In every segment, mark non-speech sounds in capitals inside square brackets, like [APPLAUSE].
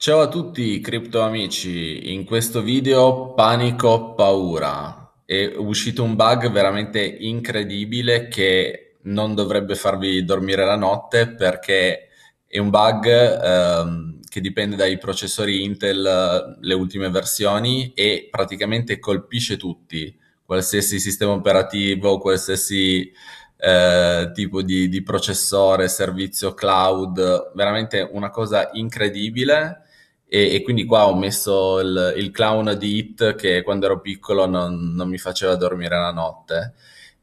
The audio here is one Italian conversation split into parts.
Ciao a tutti cripto amici, in questo video panico paura. È uscito un bug veramente incredibile che non dovrebbe farvi dormire la notte perché è un bug ehm, che dipende dai processori Intel, le ultime versioni e praticamente colpisce tutti, qualsiasi sistema operativo, qualsiasi eh, tipo di, di processore, servizio cloud, veramente una cosa incredibile e, e, quindi qua ho messo il, il, clown di It che quando ero piccolo non, non mi faceva dormire la notte.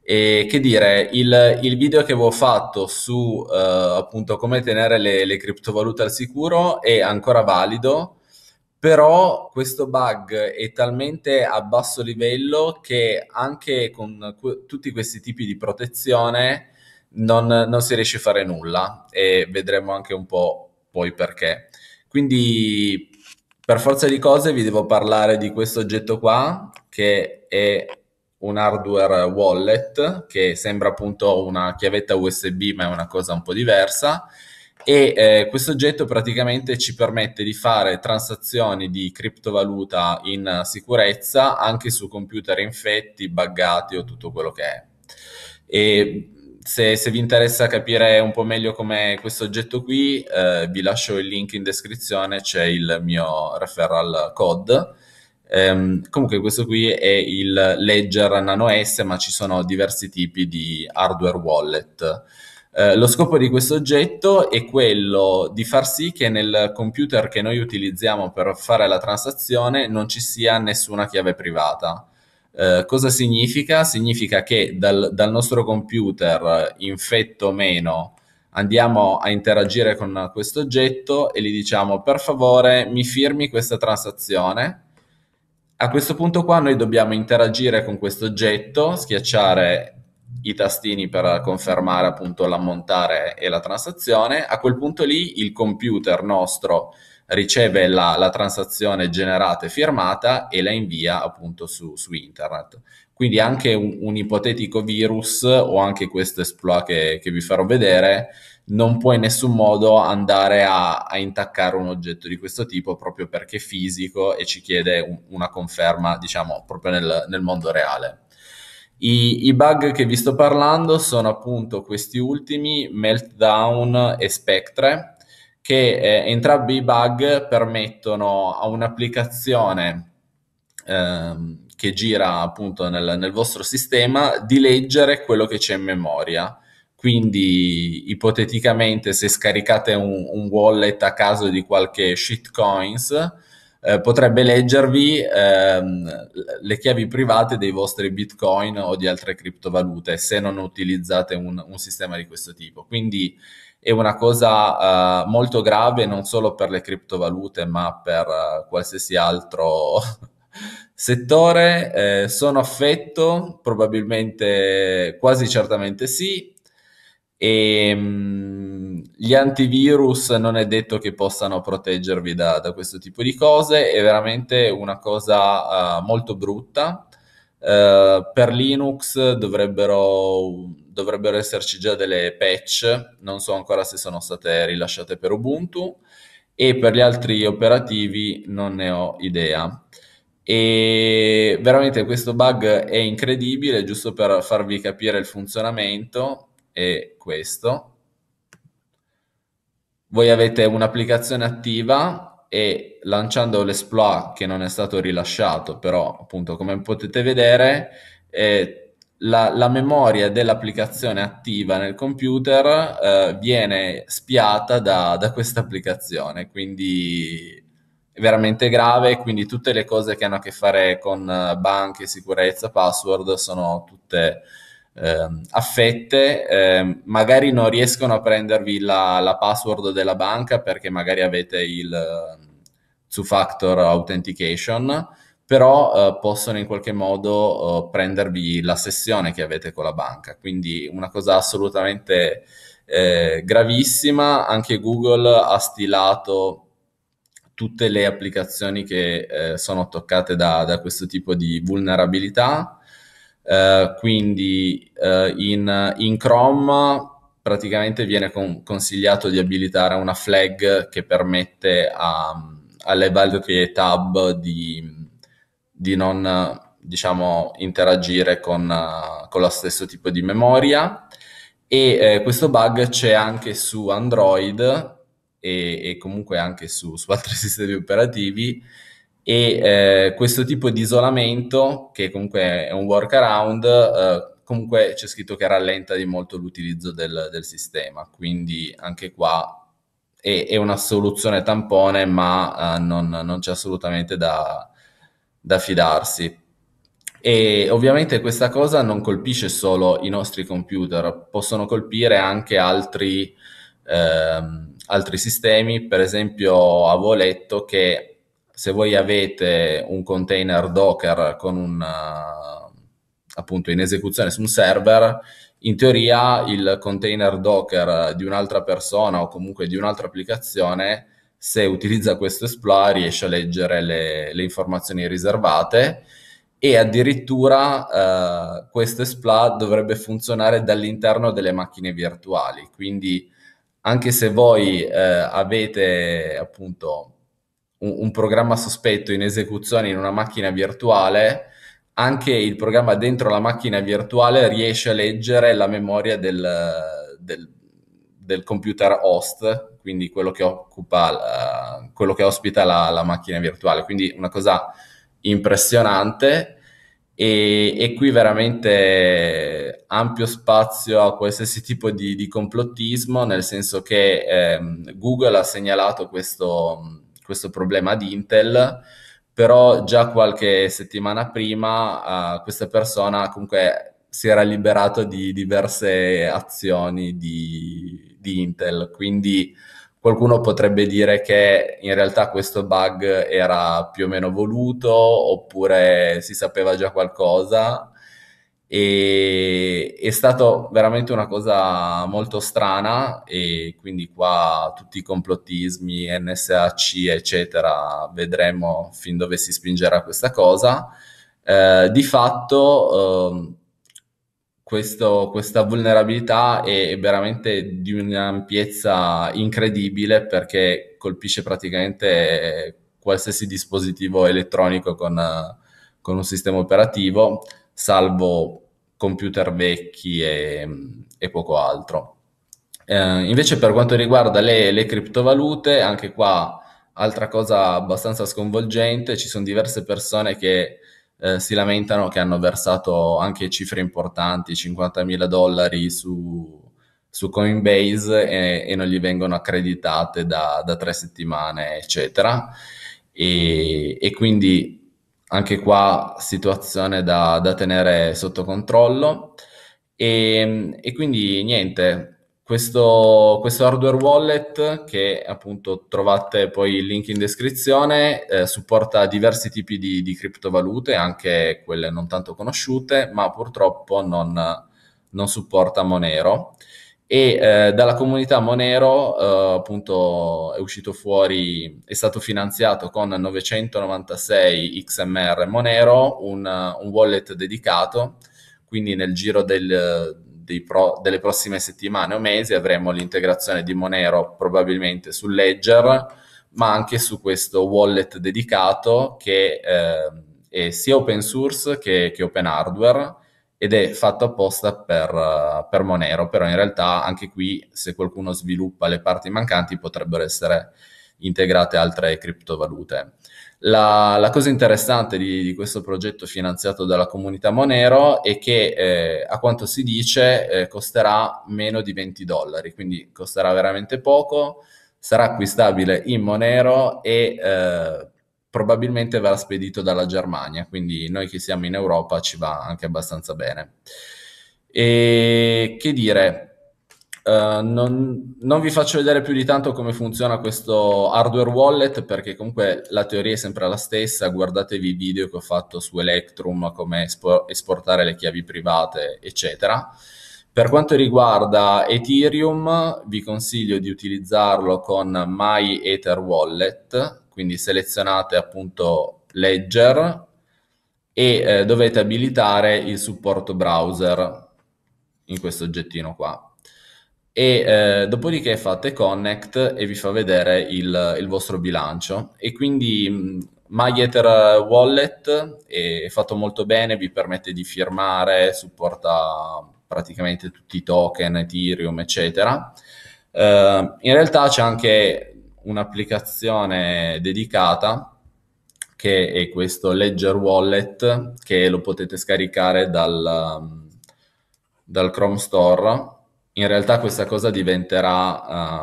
E che dire, il, il video che avevo fatto su eh, appunto come tenere le, le, criptovalute al sicuro è ancora valido, però questo bug è talmente a basso livello che anche con que- tutti questi tipi di protezione non, non si riesce a fare nulla e vedremo anche un po' poi perché. Quindi per forza di cose vi devo parlare di questo oggetto qua che è un hardware wallet che sembra appunto una chiavetta USB ma è una cosa un po' diversa e eh, questo oggetto praticamente ci permette di fare transazioni di criptovaluta in sicurezza anche su computer infetti, buggati o tutto quello che è. E se, se, vi interessa capire un po' meglio com'è questo oggetto qui, eh, vi lascio il link in descrizione, c'è il mio referral code. Ehm, comunque questo qui è il Ledger Nano S, ma ci sono diversi tipi di hardware wallet. Eh, lo scopo di questo oggetto è quello di far sì che nel computer che noi utilizziamo per fare la transazione non ci sia nessuna chiave privata. Eh, cosa significa? Significa che dal, dal, nostro computer eh, infetto o meno andiamo a interagire con questo oggetto e gli diciamo per favore mi firmi questa transazione. A questo punto qua noi dobbiamo interagire con questo oggetto, schiacciare i tastini per confermare appunto l'ammontare e la transazione, a quel punto lì il computer nostro riceve la, la transazione generata e firmata e la invia appunto su, su internet. Quindi anche un, un, ipotetico virus o anche questo esploit che, che, vi farò vedere non può in nessun modo andare a, a, intaccare un oggetto di questo tipo proprio perché è fisico e ci chiede un, una conferma diciamo proprio nel, nel mondo reale. I, I, bug che vi sto parlando sono appunto questi ultimi, Meltdown e Spectre, che eh, entrambi i bug permettono a un'applicazione eh, che gira appunto nel, nel vostro sistema di leggere quello che c'è in memoria. Quindi ipoteticamente se scaricate un, un wallet a caso di qualche shitcoins, eh, potrebbe leggervi ehm, le chiavi private dei vostri bitcoin o di altre criptovalute se non utilizzate un, un sistema di questo tipo. Quindi è una cosa eh, molto grave non solo per le criptovalute ma per eh, qualsiasi altro [LAUGHS] settore. Eh, sono affetto? Probabilmente, quasi certamente sì e ehm, gli antivirus non è detto che possano proteggervi da, da questo tipo di cose, è veramente una cosa uh, molto brutta. Uh, per Linux dovrebbero, dovrebbero, esserci già delle patch, non so ancora se sono state rilasciate per Ubuntu e per gli altri operativi non ne ho idea. E veramente questo bug è incredibile, giusto per farvi capire il funzionamento è questo. Voi avete un'applicazione attiva e lanciando l'esploit che non è stato rilasciato, però appunto come potete vedere eh, la, la, memoria dell'applicazione attiva nel computer eh, viene spiata da, da questa applicazione, quindi è veramente grave, quindi tutte le cose che hanno a che fare con eh, banche, sicurezza, password sono tutte eh, affette, eh, magari non riescono a prendervi la, la, password della banca perché magari avete il ehm, two-factor authentication, però eh, possono in qualche modo eh, prendervi la sessione che avete con la banca. Quindi una cosa assolutamente eh, gravissima. Anche Google ha stilato tutte le applicazioni che eh, sono toccate da, da questo tipo di vulnerabilità. Eh, quindi uh, in, in, Chrome praticamente viene con, consigliato di abilitare una flag che permette a, alle varie tab di, di non diciamo, interagire con, con, lo stesso tipo di memoria e eh, questo bug c'è anche su Android e, e comunque anche su, su altri [LAUGHS] sistemi operativi e eh, questo tipo di isolamento, che comunque è un workaround, eh, comunque c'è scritto che rallenta di molto l'utilizzo del, del sistema, quindi anche qua è, è una soluzione tampone, ma eh, non, non, c'è assolutamente da, da fidarsi. E ovviamente questa cosa non colpisce solo i nostri computer, possono colpire anche altri, ehm, altri sistemi, per esempio avevo letto che se voi avete un container Docker con un, eh, appunto in esecuzione su un server, in teoria il container Docker di un'altra persona o comunque di un'altra applicazione, se utilizza questo exploit, riesce a leggere le, le informazioni riservate e addirittura eh, questo exploit dovrebbe funzionare dall'interno delle macchine virtuali. Quindi anche se voi eh, avete appunto un, un programma sospetto in esecuzione in una macchina virtuale, anche il programma dentro la macchina virtuale riesce a leggere la memoria del, del, del computer host, quindi quello che, occupa, uh, quello che ospita la, la, macchina virtuale. Quindi una cosa impressionante e, e, qui veramente ampio spazio a qualsiasi tipo di, di complottismo, nel senso che ehm, Google ha segnalato questo questo problema ad Intel, però già qualche settimana prima uh, questa persona comunque si era liberato di diverse azioni di, di Intel, quindi qualcuno potrebbe dire che in realtà questo bug era più o meno voluto oppure si sapeva già qualcosa e è stata veramente una cosa molto strana e quindi qua tutti i complottismi, NSAC eccetera, vedremo fin dove si spingerà questa cosa. Eh, di fatto eh, questo, questa vulnerabilità è, è veramente di un'ampiezza incredibile perché colpisce praticamente qualsiasi dispositivo elettronico con, con un sistema operativo salvo computer vecchi e, e poco altro. Eh, invece per quanto riguarda le, le, criptovalute, anche qua altra cosa abbastanza sconvolgente, ci sono diverse persone che eh, si lamentano che hanno versato anche cifre importanti, 50.000 dollari su, su Coinbase e, e, non gli vengono accreditate da, da tre settimane, eccetera. e, e quindi anche qua situazione da, da tenere sotto controllo. E, e quindi niente, questo, questo, hardware wallet che appunto trovate poi il link in descrizione eh, supporta diversi tipi di, di, criptovalute, anche quelle non tanto conosciute, ma purtroppo non, non supporta Monero e eh, dalla comunità Monero eh, appunto è uscito fuori, è stato finanziato con 996 XMR Monero, un, un wallet dedicato, quindi nel giro del, pro, delle prossime settimane o mesi avremo l'integrazione di Monero probabilmente su Ledger, ma anche su questo wallet dedicato che eh, è sia open source che, che open hardware ed è fatto apposta per, eh, per, Monero, però in realtà anche qui se qualcuno sviluppa le parti mancanti potrebbero essere integrate altre criptovalute. La, la cosa interessante di, di, questo progetto finanziato dalla comunità Monero è che eh, a quanto si dice eh, costerà meno di 20 dollari, quindi costerà veramente poco, sarà acquistabile in Monero e eh, probabilmente verrà spedito dalla Germania, quindi noi che siamo in Europa ci va anche abbastanza bene. E che dire, Uh, non, non, vi faccio vedere più di tanto come funziona questo hardware wallet perché comunque la teoria è sempre la stessa, guardatevi i video che ho fatto su Electrum, come espo- esportare le chiavi private, eccetera. Per quanto riguarda Ethereum, vi consiglio di utilizzarlo con My Ether Wallet, quindi selezionate appunto Ledger e eh, dovete abilitare il supporto browser in questo oggettino qua. E eh, dopodiché fate connect e vi fa vedere il, il vostro bilancio. E quindi MyEther mm, Wallet è fatto molto bene, vi permette di firmare, supporta praticamente tutti i token, Ethereum, eccetera. Uh, in realtà c'è anche un'applicazione dedicata che è questo Ledger Wallet che lo potete scaricare dal, dal Chrome Store. In realtà questa cosa diventerà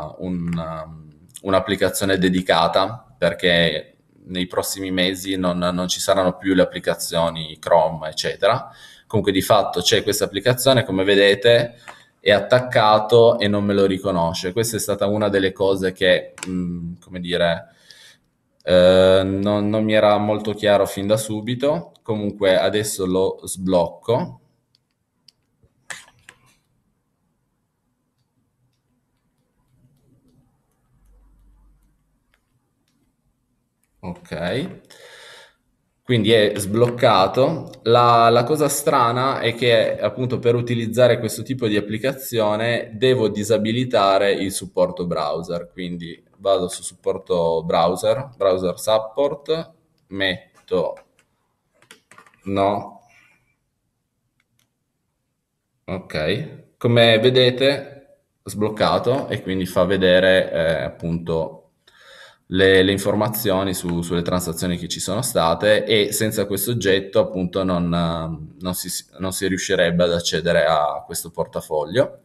uh, un, um, un'applicazione dedicata perché nei prossimi mesi non, non, ci saranno più le applicazioni Chrome, eccetera. Comunque di fatto c'è questa applicazione, come vedete è attaccato e non me lo riconosce. Questa è stata una delle cose che, mh, mm, come dire, eh, non, non mi era molto chiaro fin da subito. Comunque adesso lo sblocco. Ok. Quindi è sbloccato. La, la, cosa strana è che appunto per utilizzare questo tipo di applicazione devo disabilitare il supporto browser. Quindi vado su supporto browser, browser support, metto no. Ok, come vedete sbloccato e quindi fa vedere eh, appunto le, le informazioni su, sulle transazioni che ci sono state e senza questo oggetto appunto non, ehm, non, si, non si riuscirebbe ad accedere a questo portafoglio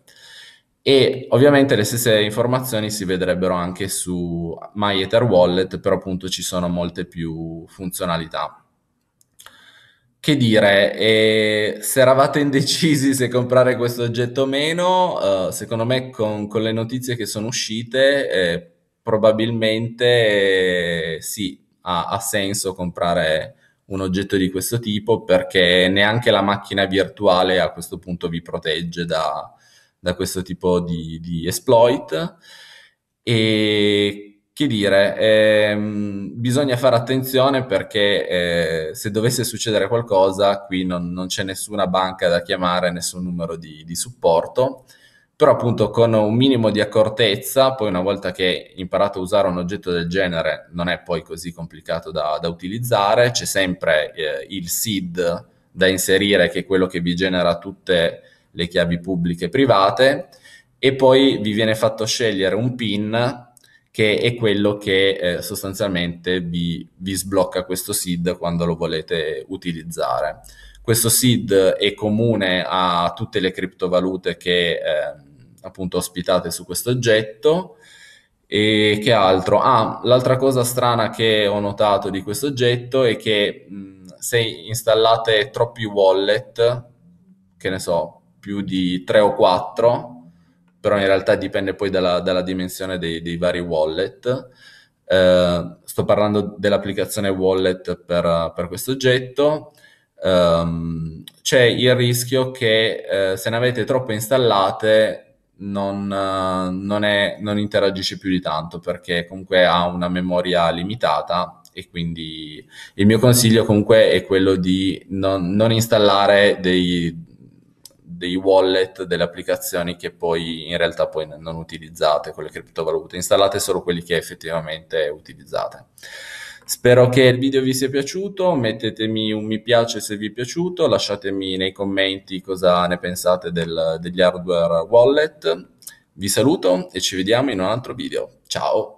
e ovviamente le stesse informazioni si vedrebbero anche su My Wallet, però appunto ci sono molte più funzionalità. Che dire, eh, se eravate indecisi se comprare questo oggetto o meno, eh, secondo me con, con, le notizie che sono uscite eh, probabilmente eh, sì, ha, ha senso comprare un oggetto di questo tipo perché neanche la macchina virtuale a questo punto vi protegge da, da questo tipo di, di, exploit. E che dire, ehm, bisogna fare attenzione perché eh, se dovesse succedere qualcosa, qui non, non, c'è nessuna banca da chiamare, nessun numero di, di supporto però appunto con un minimo di accortezza, poi una volta che imparato a usare un oggetto del genere non è poi così complicato da, da utilizzare, c'è sempre eh, il SID da inserire che è quello che vi genera tutte le chiavi pubbliche e private e poi vi viene fatto scegliere un PIN che è quello che eh, sostanzialmente vi, vi sblocca questo SID quando lo volete utilizzare. Questo SID è comune a tutte le criptovalute che... Eh, appunto ospitate su questo oggetto. E che altro? Ah, l'altra cosa strana che ho notato di questo oggetto è che mh, se installate troppi wallet, che ne so, più di 3 o 4, però in realtà dipende poi dalla, dalla dimensione dei, dei, vari wallet. Eh, sto parlando dell'applicazione wallet per, per questo oggetto. Um, c'è il rischio che eh, se ne avete troppe installate non, eh, non, è, non interagisce più di tanto perché comunque ha una memoria limitata e quindi il mio consiglio comunque è quello di non, non installare dei, dei wallet, delle applicazioni che poi in realtà poi non utilizzate con le criptovalute, installate solo quelli che effettivamente utilizzate. Spero che il video vi sia piaciuto, mettetemi un mi piace se vi è piaciuto, lasciatemi nei commenti cosa ne pensate del, degli hardware wallet. Vi saluto e ci vediamo in un altro video. Ciao!